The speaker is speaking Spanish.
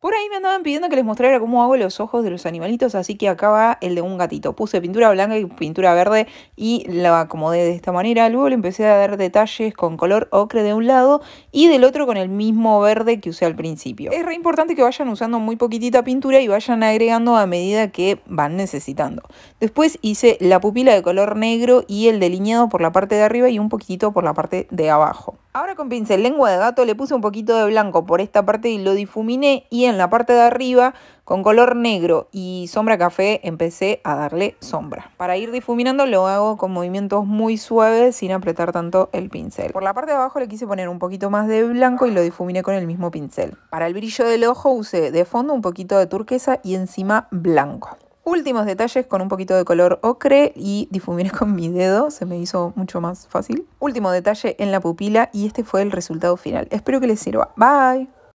Por ahí me andaban pidiendo que les mostrara cómo hago los ojos de los animalitos, así que acá va el de un gatito. Puse pintura blanca y pintura verde y la acomodé de esta manera. Luego le empecé a dar detalles con color ocre de un lado y del otro con el mismo verde que usé al principio. Es re importante que vayan usando muy poquitita pintura y vayan agregando a medida que van necesitando. Después hice la pupila de color negro y el delineado por la parte de arriba y un poquitito por la parte de abajo. Ahora con pincel lengua de gato le puse un poquito de blanco por esta parte y lo difuminé y en la parte de arriba con color negro y sombra café empecé a darle sombra. Para ir difuminando lo hago con movimientos muy suaves sin apretar tanto el pincel. Por la parte de abajo le quise poner un poquito más de blanco y lo difuminé con el mismo pincel. Para el brillo del ojo usé de fondo un poquito de turquesa y encima blanco últimos detalles con un poquito de color ocre y difuminé con mi dedo, se me hizo mucho más fácil. Último detalle en la pupila y este fue el resultado final. Espero que les sirva. Bye.